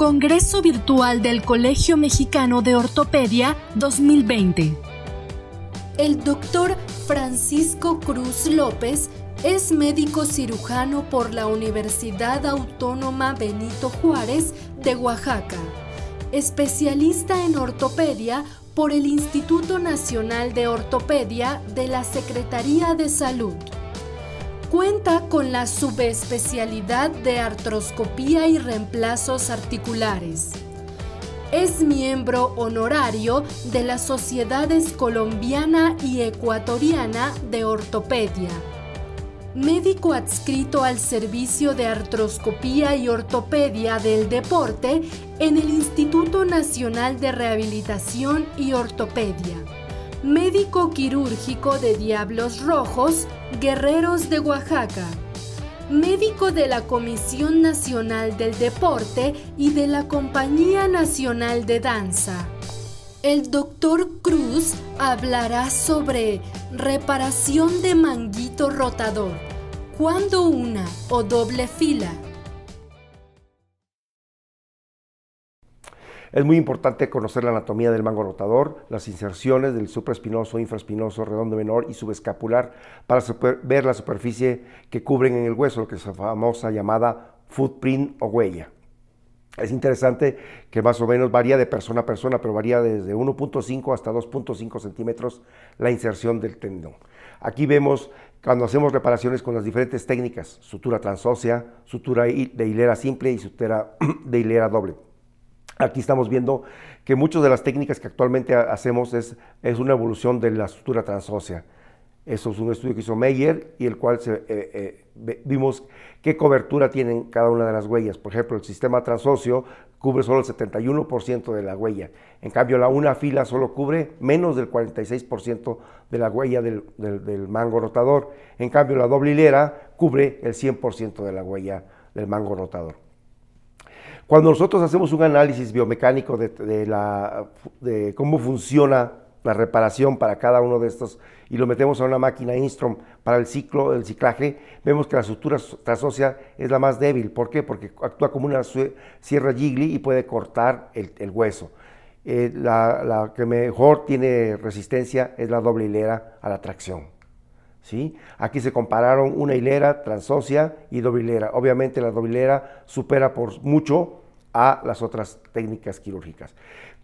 Congreso Virtual del Colegio Mexicano de Ortopedia 2020. El doctor Francisco Cruz López es médico cirujano por la Universidad Autónoma Benito Juárez de Oaxaca, especialista en ortopedia por el Instituto Nacional de Ortopedia de la Secretaría de Salud. Cuenta con la subespecialidad de artroscopía y reemplazos articulares. Es miembro honorario de las sociedades colombiana y ecuatoriana de ortopedia. Médico adscrito al Servicio de Artroscopía y Ortopedia del Deporte en el Instituto Nacional de Rehabilitación y Ortopedia médico quirúrgico de Diablos Rojos, Guerreros de Oaxaca, médico de la Comisión Nacional del Deporte y de la Compañía Nacional de Danza. El doctor Cruz hablará sobre reparación de manguito rotador, cuando una o doble fila, Es muy importante conocer la anatomía del mango rotador, las inserciones del supraespinoso, infraespinoso, redondo menor y subescapular para ver la superficie que cubren en el hueso, lo que es la famosa llamada footprint o huella. Es interesante que más o menos varía de persona a persona, pero varía desde 1.5 hasta 2.5 centímetros la inserción del tendón. Aquí vemos cuando hacemos reparaciones con las diferentes técnicas, sutura transósea, sutura de hilera simple y sutura de hilera doble. Aquí estamos viendo que muchas de las técnicas que actualmente hacemos es, es una evolución de la estructura transósea. Eso es un estudio que hizo Meyer y el cual eh, eh, vimos qué cobertura tienen cada una de las huellas. Por ejemplo, el sistema transóseo cubre solo el 71% de la huella. En cambio, la una fila solo cubre menos del 46% de la huella del, mango rotador. En cambio, la doble hilera cubre el 100% de la huella del mango rotador. Cuando nosotros hacemos un análisis biomecánico de, cómo funciona la reparación para cada uno de estos y lo metemos a una máquina Instrom para el ciclo, el ciclaje, vemos que la sutura trasocia es la más débil. ¿Por qué? Porque actúa como una sierra Jigli y puede cortar el, hueso. Eh, la, que mejor tiene resistencia es la doble hilera a la tracción. ¿sí? Aquí se compararon una hilera transocia y doble hilera. Obviamente la doble hilera supera por mucho a las otras técnicas quirúrgicas.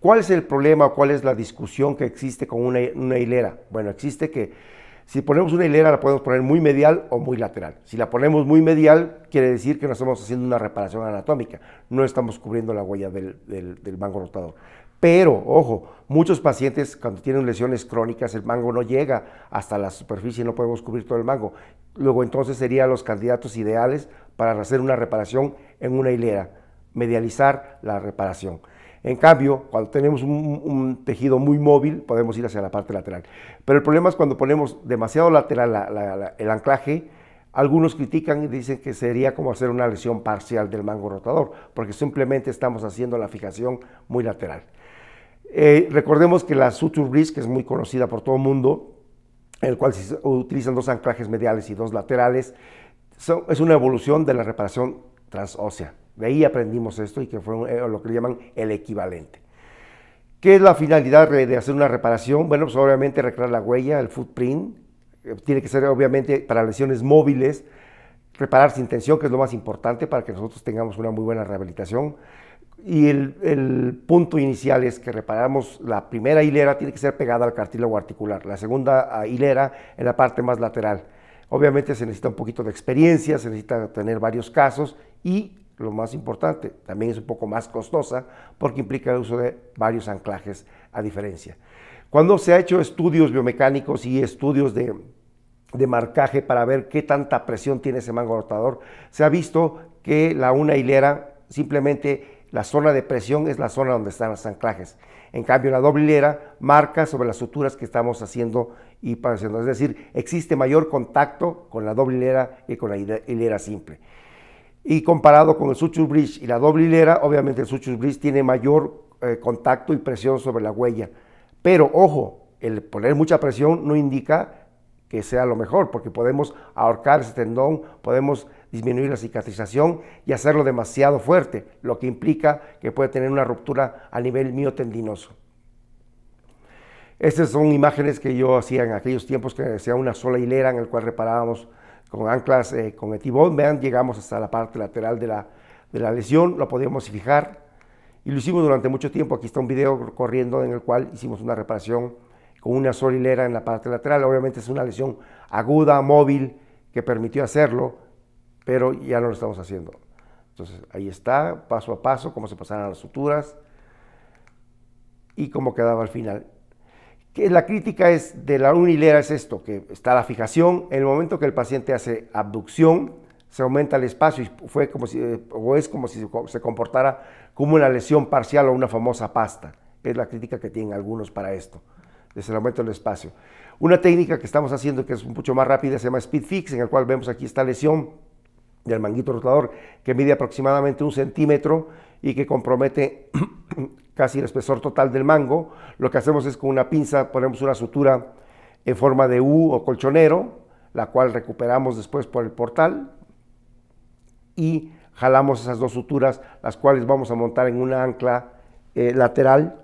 ¿Cuál es el problema? ¿Cuál es la discusión que existe con una, hilera? Bueno, existe que si ponemos una hilera la podemos poner muy medial o muy lateral. Si la ponemos muy medial, quiere decir que no estamos haciendo una reparación anatómica, no estamos cubriendo la huella del, del mango rotador. Pero, ojo, muchos pacientes cuando tienen lesiones crónicas, el mango no llega hasta la superficie, y no podemos cubrir todo el mango. Luego entonces serían los candidatos ideales para hacer una reparación en una hilera medializar la reparación. En cambio, cuando tenemos un, tejido muy móvil, podemos ir hacia la parte lateral. Pero el problema es cuando ponemos demasiado lateral el anclaje, algunos critican y dicen que sería como hacer una lesión parcial del mango rotador, porque simplemente estamos haciendo la fijación muy lateral. Eh, recordemos que la suture bridge, que es muy conocida por todo el mundo, en el cual se utilizan dos anclajes mediales y dos laterales, es una evolución de la reparación transósea. De ahí aprendimos esto y que fue eh, lo que le llaman el equivalente. ¿Qué es la finalidad de hacer una reparación? Bueno, pues obviamente recrear la huella, el footprint. Eh, tiene que ser obviamente para lesiones móviles, reparar sin tensión, que es lo más importante para que nosotros tengamos una muy buena rehabilitación. Y el, el, punto inicial es que reparamos la primera hilera, tiene que ser pegada al cartílago articular, la segunda ah, hilera en la parte más lateral. Obviamente se necesita un poquito de experiencia, se necesita tener varios casos y lo más importante, también es un poco más costosa porque implica el uso de varios anclajes a diferencia. Cuando se ha hecho estudios biomecánicos y estudios de, de marcaje para ver qué tanta presión tiene ese mango rotador, se ha visto que la una hilera simplemente la zona de presión es la zona donde están los anclajes. En cambio, la doble hilera marca sobre las suturas que estamos haciendo y pareciendo. Es decir, existe mayor contacto con la doble hilera que con la hilera simple. Y comparado con el suture bridge y la doble hilera, obviamente el suture bridge tiene mayor eh, contacto y presión sobre la huella. Pero ojo, el poner mucha presión no indica que sea lo mejor, porque podemos ahorcar ese tendón, podemos disminuir la cicatrización y hacerlo demasiado fuerte, lo que implica que puede tener una ruptura a nivel miotendinoso. Estas son imágenes que yo hacía en aquellos tiempos que hacía una sola hilera en el cual reparábamos con anclas eh, con vean, llegamos hasta la parte lateral de la, de la lesión, lo podíamos fijar y lo hicimos durante mucho tiempo. Aquí está un video corriendo en el cual hicimos una reparación con una sola hilera en la parte lateral. Obviamente es una lesión aguda, móvil, que permitió hacerlo, pero ya no lo estamos haciendo. Entonces ahí está, paso a paso, cómo se pasaron las suturas y cómo quedaba al final la crítica es de la unilera es esto, que está la fijación, en el momento que el paciente hace abducción, se aumenta el espacio y fue como si, eh, o es como si se comportara como una lesión parcial o una famosa pasta. Es la crítica que tienen algunos para esto, desde el aumento del espacio. Una técnica que estamos haciendo que es mucho más rápida se llama Speed Fix, en el cual vemos aquí esta lesión del manguito rotador que mide aproximadamente un centímetro y que compromete casi el espesor total del mango. Lo que hacemos es con una pinza ponemos una sutura en forma de U o colchonero, la cual recuperamos después por el portal y jalamos esas dos suturas, las cuales vamos a montar en una ancla eh, lateral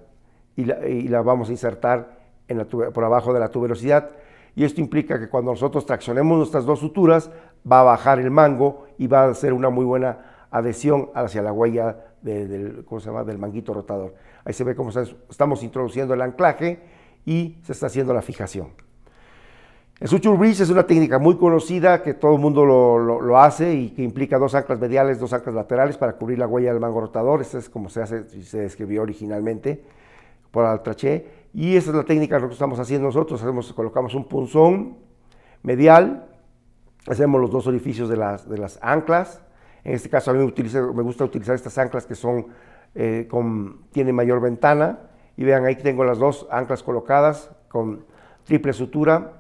y la, vamos a insertar en la por abajo de la tuberosidad. Y esto implica que cuando nosotros traccionemos nuestras dos suturas, va a bajar el mango y va a hacer una muy buena adhesión hacia la huella del, ¿cómo se llama? del manguito rotador. Ahí se ve cómo estamos introduciendo el anclaje y se está haciendo la fijación. El suture bridge es una técnica muy conocida que todo el mundo lo, hace y que implica dos anclas mediales, dos anclas laterales para cubrir la huella del mango rotador. Esta es como se hace y se describió originalmente por Altraché. Y esa es la técnica que estamos haciendo nosotros. Hacemos, colocamos un punzón medial, hacemos los dos orificios de las, de las anclas, en este caso a mí me, gusta utilizar estas anclas que son, eh, tienen mayor ventana. Y vean, ahí tengo las dos anclas colocadas con triple sutura,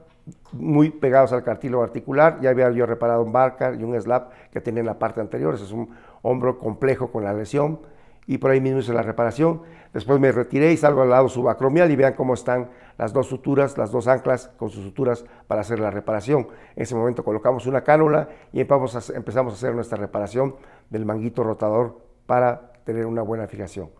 muy pegadas al cartílago articular. Ya había yo reparado un barca y un slab que tenía en la parte anterior. Ese es un hombro complejo con la lesión. Y por ahí mismo hice la reparación. Después me retiré y salgo al lado subacromial y vean cómo están las dos suturas, las dos anclas con sus suturas para hacer la reparación. En ese momento colocamos una cánula y empezamos a hacer nuestra reparación del manguito rotador para tener una buena fijación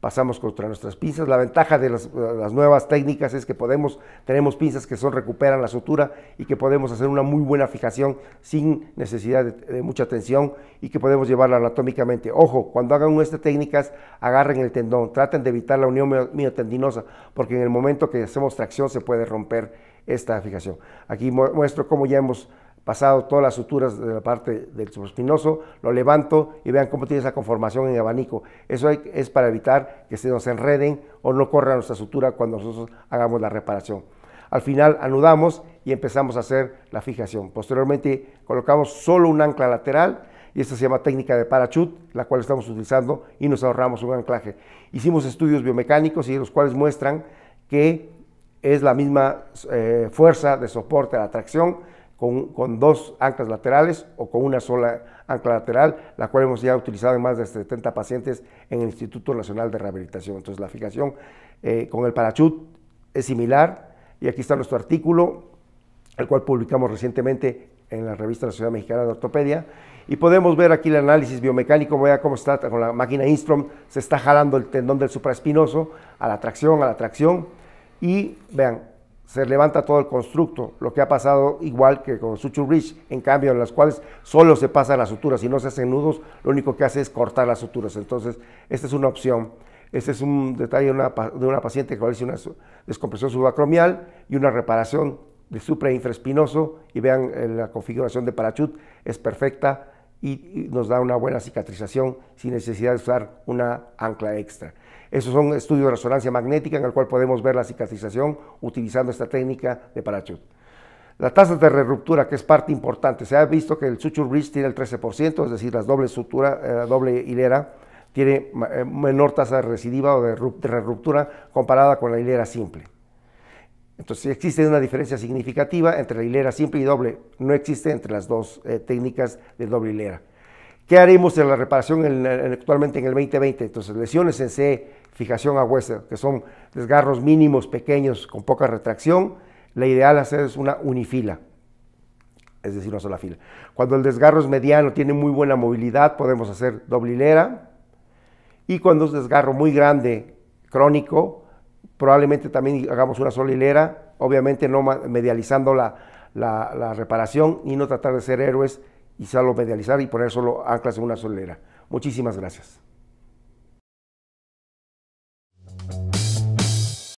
pasamos contra nuestras pinzas. La ventaja de las, nuevas técnicas es que podemos, tenemos pinzas que son, recuperan la sutura y que podemos hacer una muy buena fijación sin necesidad de, mucha tensión y que podemos llevarla anatómicamente. Ojo, cuando hagan estas técnicas, agarren el tendón, traten de evitar la unión miotendinosa, porque en el momento que hacemos tracción se puede romper esta fijación. Aquí muestro cómo ya hemos pasado todas las suturas de la parte del supraespinoso, lo levanto y vean cómo tiene esa conformación en abanico. Eso es para evitar que se nos enreden o no corra nuestra sutura cuando nosotros hagamos la reparación. Al final anudamos y empezamos a hacer la fijación. Posteriormente colocamos solo un ancla lateral y esta se llama técnica de parachute, la cual estamos utilizando y nos ahorramos un anclaje. Hicimos estudios biomecánicos y los cuales muestran que es la misma eh, fuerza de soporte a la tracción con, dos anclas laterales o con una sola ancla lateral, la cual hemos ya utilizado en más de 70 pacientes en el Instituto Nacional de Rehabilitación. Entonces la fijación eh, con el parachut es similar y aquí está nuestro artículo, el cual publicamos recientemente en la revista de la Ciudad Mexicana de Ortopedia y podemos ver aquí el análisis biomecánico, vean cómo está con la máquina Instrom, se está jalando el tendón del supraespinoso a la tracción, a la tracción y vean, se levanta todo el constructo, lo que ha pasado igual que con Suture Bridge, en cambio, en las cuales solo se pasan las suturas y no se hacen nudos, lo único que hace es cortar las suturas. Entonces, esta es una opción. Este es un detalle de una, paciente que realiza una descompresión subacromial y una reparación de infraespinoso y vean eh, la configuración de parachut es perfecta y nos da una buena cicatrización sin necesidad de usar una ancla extra. Esos son estudios de resonancia magnética en el cual podemos ver la cicatrización utilizando esta técnica de parachute. La tasa de reruptura, que es parte importante, se ha visto que el suture bridge tiene el 13%, es decir, la doble eh, hilera tiene eh, menor tasa de recidiva o de reruptura comparada con la hilera simple. Entonces existe una diferencia significativa entre la hilera simple y doble, no existe entre las dos eh, técnicas de doble hilera. ¿Qué haremos en la reparación actualmente en el 2020? Entonces, lesiones en C, fijación a hueso, que son desgarros mínimos, pequeños, con poca retracción. La ideal hacer es una unifila, es decir, una sola fila. Cuando el desgarro es mediano, tiene muy buena movilidad, podemos hacer doble hilera. Y cuando es desgarro muy grande, crónico, probablemente también hagamos una sola hilera, obviamente no medializando la, la, la reparación y no tratar de ser héroes y solo medializar y poner solo anclas en una hilera. Muchísimas gracias.